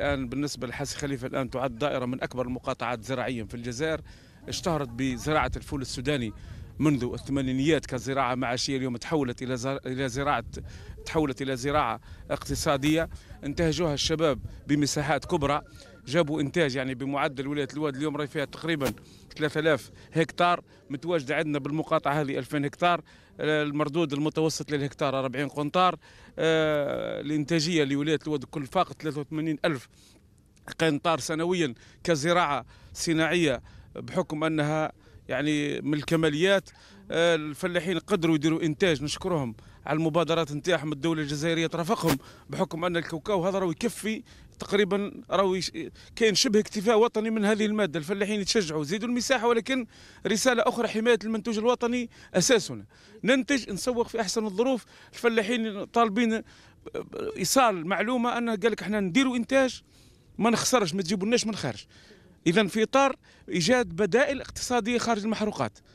الان بالنسبه لحاسي خليفه الان تعد دائره من اكبر المقاطعات زراعيا في الجزائر اشتهرت بزراعه الفول السوداني منذ الثمانينيات كزراعه معاشيه اليوم تحولت الى زر... الى زراعه تحولت الى زراعه اقتصاديه انتهجوها الشباب بمساحات كبرى جابوا انتاج يعني بمعدل ولايه الواد اليوم راهي فيها تقريبا 3000 هكتار متواجده عندنا بالمقاطعه هذه 2000 هكتار آه، المردود المتوسط للهكتار 40 قنطار آه، الانتاجيه لولايه الواد كل فاقت 83000 قنطار سنويا كزراعه صناعيه بحكم انها يعني من الكماليات آه، الفلاحين قدروا يديروا انتاج نشكرهم على المبادرات نتاعهم الدوله الجزائريه ترافقهم بحكم ان الكاوكاو هذا راه يكفي تقريبا راهو كاين شبه اكتفاء وطني من هذه الماده الفلاحين يتشجعوا يزيدوا المساحه ولكن رساله اخرى حمايه المنتوج الوطني اساسنا ننتج نسوق في احسن الظروف الفلاحين طالبين ايصال معلومه ان قال لك احنا نديروا انتاج ما نخسرش ما تجيبوناش من خارج اذا في اطار ايجاد بدائل اقتصاديه خارج المحروقات